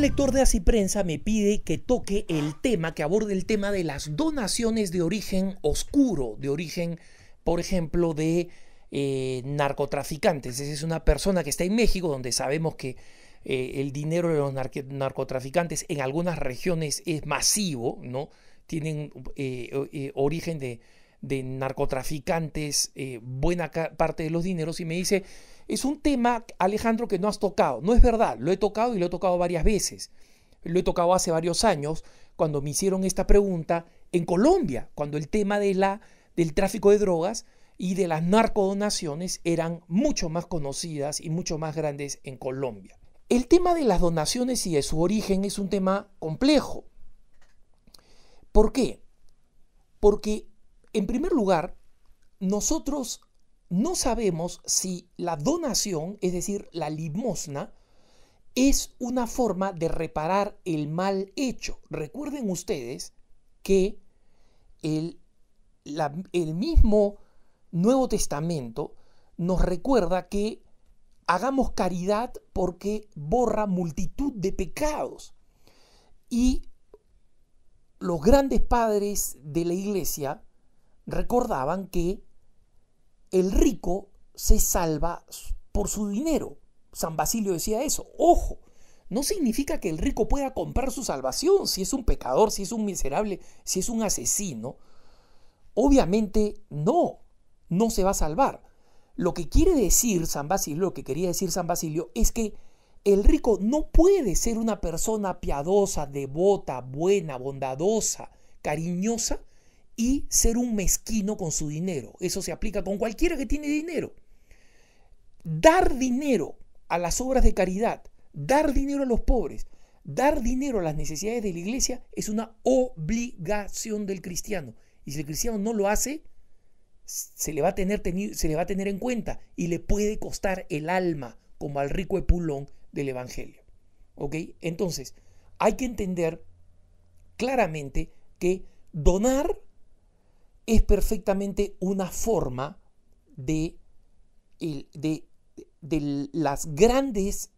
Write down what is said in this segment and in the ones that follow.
lector de Así Prensa me pide que toque el tema, que aborde el tema de las donaciones de origen oscuro, de origen, por ejemplo, de eh, narcotraficantes. narcotraficantes. Es una persona que está en México, donde sabemos que eh, el dinero de los narcotraficantes en algunas regiones es masivo, ¿no? Tienen eh, origen de de narcotraficantes, eh, buena parte de los dineros, y me dice, es un tema, Alejandro, que no has tocado. No es verdad, lo he tocado y lo he tocado varias veces. Lo he tocado hace varios años, cuando me hicieron esta pregunta en Colombia, cuando el tema de la, del tráfico de drogas y de las narcodonaciones eran mucho más conocidas y mucho más grandes en Colombia. El tema de las donaciones y de su origen es un tema complejo. ¿Por qué? Porque en primer lugar, nosotros no sabemos si la donación, es decir, la limosna, es una forma de reparar el mal hecho. Recuerden ustedes que el, mismo Nuevo Testamento nos recuerda que hagamos caridad porque borra multitud de pecados. Y los grandes padres de la iglesia recordaban que el rico se salva por su dinero. San Basilio decía eso. Ojo, no significa que el rico pueda comprar su salvación si es un pecador, si es un miserable, si es un asesino. Obviamente no, no se va a salvar. Lo que quiere decir San Basilio, lo que quería decir San Basilio es que el rico no puede ser una persona piadosa, devota, buena, bondadosa, cariñosa, y ser un mezquino con su dinero. Eso se aplica con cualquiera que tiene dinero. Dar dinero a las obras de caridad, dar dinero a los pobres, dar dinero a las necesidades de la iglesia es una obligación del cristiano. Y si el cristiano no lo hace, se le va a tener, se le va a tener en cuenta y le puede costar el alma, como al rico Epulón del Evangelio. ¿Ok? Entonces, hay que entender claramente que donar es perfectamente una forma de, de, las grandes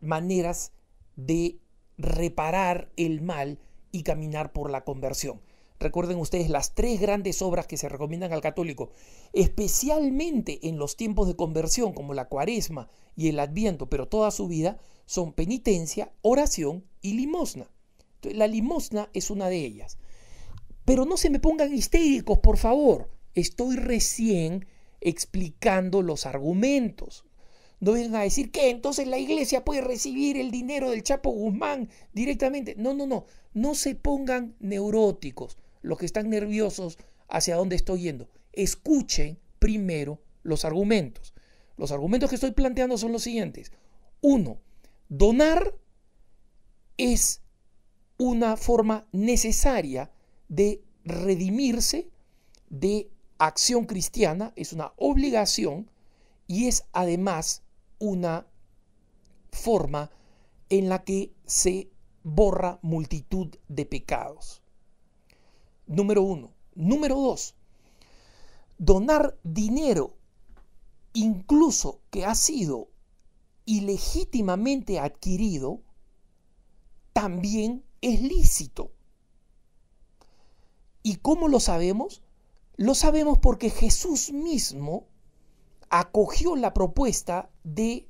maneras de reparar el mal y caminar por la conversión. Recuerden ustedes las tres grandes obras que se recomiendan al católico, especialmente en los tiempos de conversión como la cuaresma y el adviento, pero toda su vida, son penitencia, oración y limosna. la limosna es una de ellas. Pero no se me pongan histéricos, por favor. Estoy recién explicando los argumentos. No vengan a decir que entonces la iglesia puede recibir el dinero del Chapo Guzmán directamente. No, no, no. No se pongan neuróticos los que están nerviosos hacia dónde estoy yendo. Escuchen primero los argumentos. Los argumentos que estoy planteando son los siguientes. Uno, donar es una forma necesaria de redimirse de acción cristiana, es una obligación y es además una forma en la que se borra multitud de pecados. Número uno. Número dos. Donar dinero, incluso que ha sido ilegítimamente adquirido, también es lícito. ¿Y cómo lo sabemos? Lo sabemos porque Jesús mismo acogió la propuesta de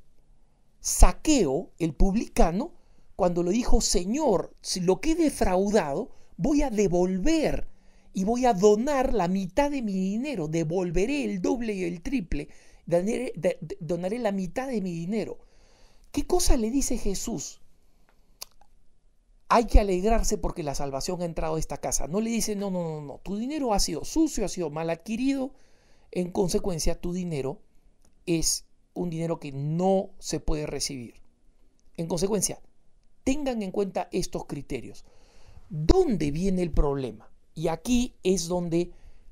Saqueo, el publicano, cuando le dijo, Señor, si lo que he defraudado, voy a devolver y voy a donar la mitad de mi dinero, devolveré el doble y el triple, donaré, donaré la mitad de mi dinero. ¿Qué cosa le dice Jesús? Hay que alegrarse porque la salvación ha entrado a esta casa. No le dicen no, no, no, no, tu dinero ha sido sucio, ha sido mal adquirido. En consecuencia, tu dinero es un dinero que no se puede recibir. En consecuencia, tengan en cuenta estos criterios. ¿Dónde viene el problema? Y aquí es donde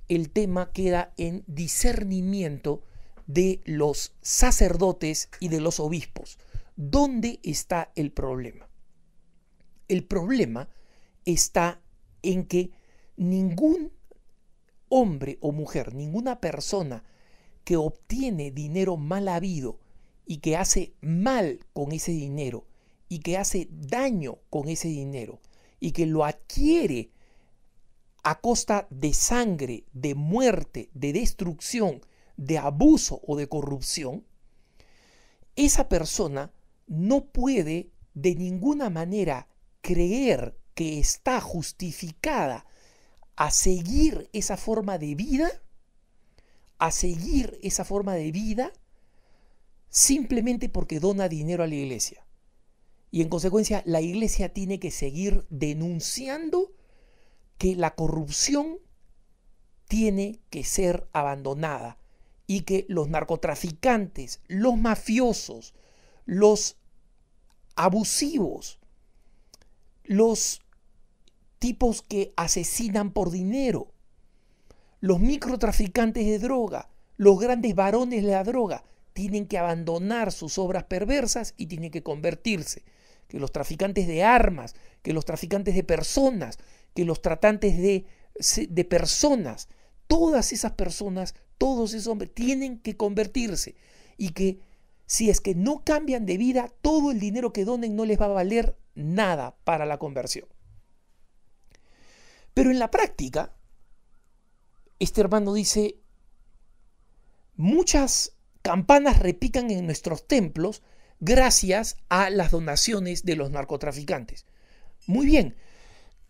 el tema queda en discernimiento de los sacerdotes y de los obispos. ¿Dónde está el problema? El problema está en que ningún hombre o mujer, ninguna persona que obtiene dinero mal habido y que hace mal con ese dinero y que hace daño con ese dinero y que lo adquiere a costa de sangre, de muerte, de destrucción, de abuso o de corrupción, esa persona no puede de ninguna manera creer que está justificada a seguir esa forma de vida, a seguir esa forma de vida simplemente porque dona dinero a la iglesia. Y en consecuencia, la iglesia tiene que seguir denunciando que la corrupción tiene que ser abandonada y que los narcotraficantes, los mafiosos, los abusivos, los tipos que asesinan por dinero, los microtraficantes de droga, los grandes varones de la droga, tienen que abandonar sus obras perversas y tienen que convertirse. Que los traficantes de armas, que los traficantes de personas, que los tratantes de, de personas, todas esas personas, todos esos hombres, tienen que convertirse. Y que si es que no cambian de vida, todo el dinero que donen no les va a valer nada para la conversión. Pero en la práctica, este hermano dice, muchas campanas repican en nuestros templos gracias a las donaciones de los narcotraficantes. Muy bien,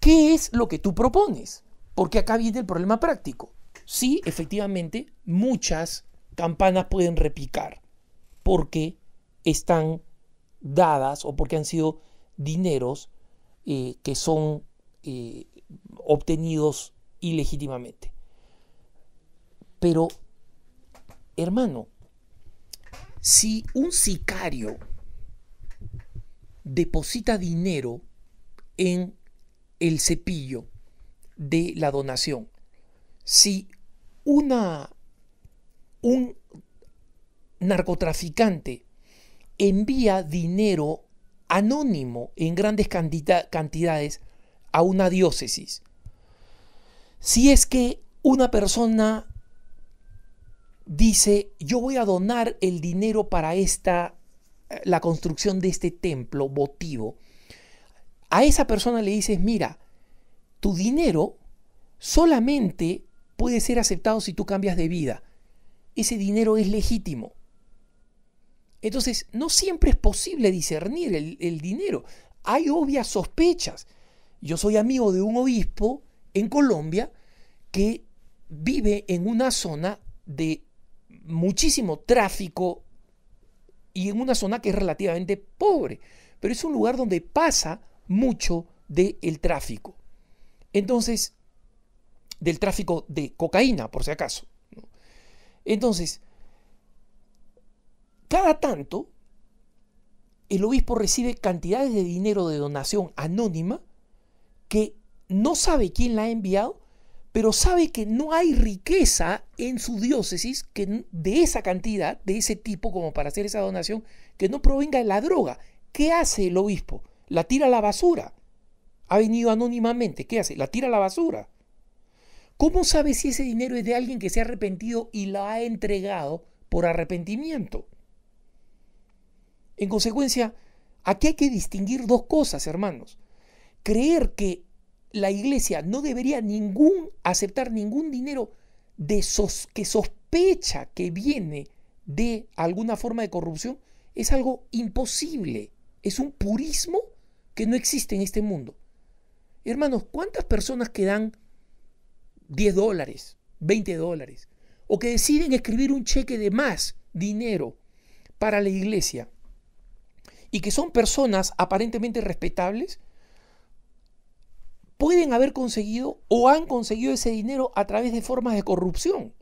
¿qué es lo que tú propones? Porque acá viene el problema práctico. Sí, efectivamente, muchas campanas pueden repicar porque están dadas o porque han sido dineros eh, que son eh, obtenidos ilegítimamente. Pero, hermano, si un sicario deposita dinero en el cepillo de la donación, si una, un narcotraficante envía dinero anónimo en grandes cantidades a una diócesis. Si es que una persona dice, yo voy a donar el dinero para esta, eh, la construcción de este templo votivo, a esa persona le dices, mira, tu dinero solamente puede ser aceptado si tú cambias de vida. Ese dinero es legítimo. Entonces, no siempre es posible discernir el, dinero. Hay obvias sospechas. Yo soy amigo de un obispo en Colombia que vive en una zona de muchísimo tráfico y en una zona que es relativamente pobre, pero es un lugar donde pasa mucho del tráfico. Entonces, del tráfico de cocaína, por si acaso. Entonces, cada tanto, el obispo recibe cantidades de dinero de donación anónima que no sabe quién la ha enviado, pero sabe que no hay riqueza en su diócesis que de esa cantidad, de ese tipo, como para hacer esa donación, que no provenga de la droga. ¿Qué hace el obispo? La tira a la basura. Ha venido anónimamente. ¿Qué hace? La tira a la basura. ¿Cómo sabe si ese dinero es de alguien que se ha arrepentido y la ha entregado por arrepentimiento? En consecuencia, aquí hay que distinguir dos cosas, hermanos. Creer que la iglesia no debería ningún, aceptar ningún dinero de que sospecha que viene de alguna forma de corrupción es algo imposible. Es un purismo que no existe en este mundo. Hermanos, ¿cuántas personas que dan 10 dólares, 20 dólares, o que deciden escribir un cheque de más dinero para la iglesia y que son personas aparentemente respetables, pueden haber conseguido o han conseguido ese dinero a través de formas de corrupción,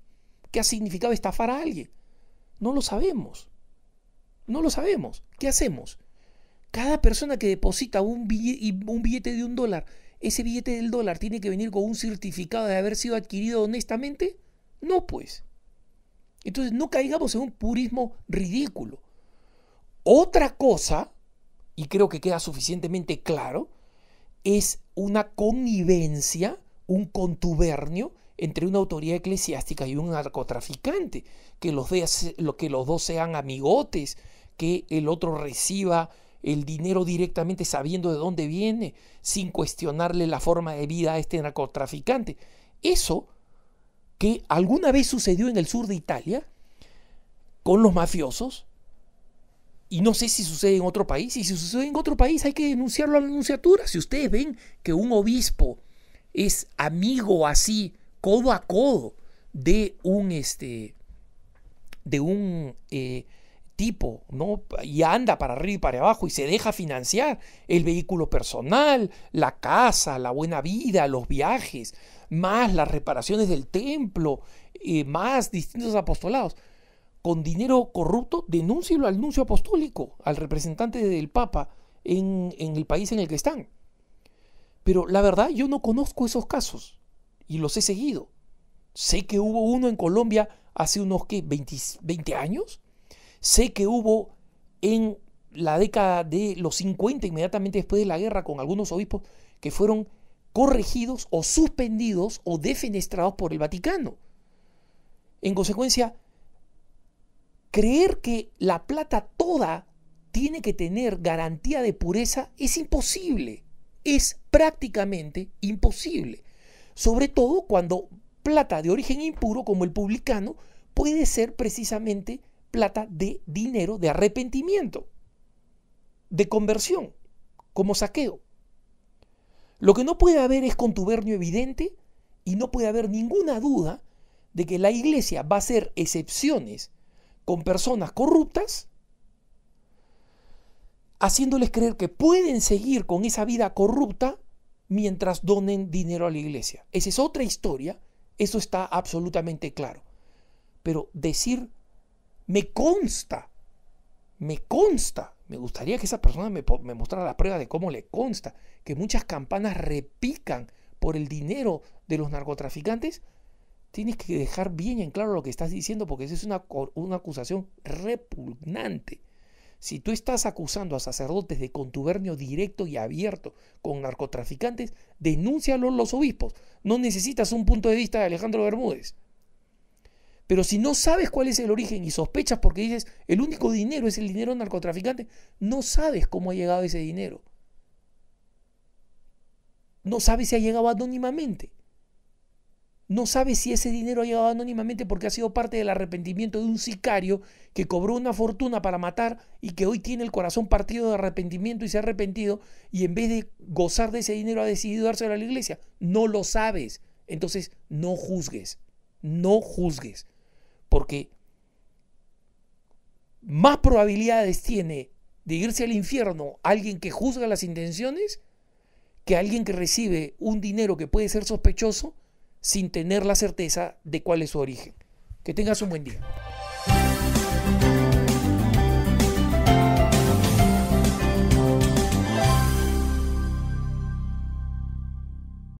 que ha significado estafar a alguien. No lo sabemos. No lo sabemos. ¿Qué hacemos? Cada persona que deposita un billete, un billete de un dólar, ese billete del dólar tiene que venir con un certificado de haber sido adquirido honestamente. No, pues. Entonces no caigamos en un purismo ridículo. Otra cosa, y creo que queda suficientemente claro, es una connivencia, un contubernio entre una autoridad eclesiástica y un narcotraficante, que los, dos sean amigotes, que el otro reciba el dinero directamente sabiendo de dónde viene, sin cuestionarle la forma de vida a este narcotraficante. Eso que alguna vez sucedió en el sur de Italia con los mafiosos, y no sé si sucede en otro país. Y si sucede en otro país, hay que denunciarlo a la denunciatura. Si ustedes ven que un obispo es amigo así, codo a codo, de un este de un eh, tipo, ¿no? Y anda para arriba y para abajo y se deja financiar el vehículo personal, la casa, la buena vida, los viajes, más las reparaciones del templo, eh, más distintos apostolados con dinero corrupto, denúncielo al nuncio apostólico, al representante del Papa en, el país en el que están. Pero la verdad, yo no conozco esos casos y los he seguido. Sé que hubo uno en Colombia hace unos 20, 20 años. Sé que hubo en la década de los 50, inmediatamente después de la guerra, con algunos obispos que fueron corregidos o suspendidos o defenestrados por el Vaticano. En consecuencia, Creer que la plata toda tiene que tener garantía de pureza es imposible, es prácticamente imposible, sobre todo cuando plata de origen impuro como el publicano puede ser precisamente plata de dinero de arrepentimiento, de conversión, como saqueo. Lo que no puede haber es contubernio evidente y no puede haber ninguna duda de que la iglesia va a hacer excepciones con personas corruptas, haciéndoles creer que pueden seguir con esa vida corrupta mientras donen dinero a la iglesia. Esa es otra historia, eso está absolutamente claro. Pero decir, me consta, me consta, me gustaría que esa persona me, mostrara la prueba de cómo le consta, que muchas campanas repican por el dinero de los narcotraficantes, Tienes que dejar bien en claro lo que estás diciendo porque esa es una, acusación repugnante. Si tú estás acusando a sacerdotes de contubernio directo y abierto con narcotraficantes, denúncialo los obispos. No necesitas un punto de vista de Alejandro Bermúdez. Pero si no sabes cuál es el origen y sospechas porque dices el único dinero es el dinero narcotraficante, no sabes cómo ha llegado ese dinero. No sabes si ha llegado anónimamente no sabe si ese dinero ha llegado anónimamente porque ha sido parte del arrepentimiento de un sicario que cobró una fortuna para matar y que hoy tiene el corazón partido de arrepentimiento y se ha arrepentido y en vez de gozar de ese dinero ha decidido dárselo a la iglesia. No lo sabes. Entonces, no juzgues. No juzgues. Porque más probabilidades tiene de irse al infierno alguien que juzga las intenciones que alguien que recibe un dinero que puede ser sospechoso sin tener la certeza de cuál es su origen. Que tengas un buen día.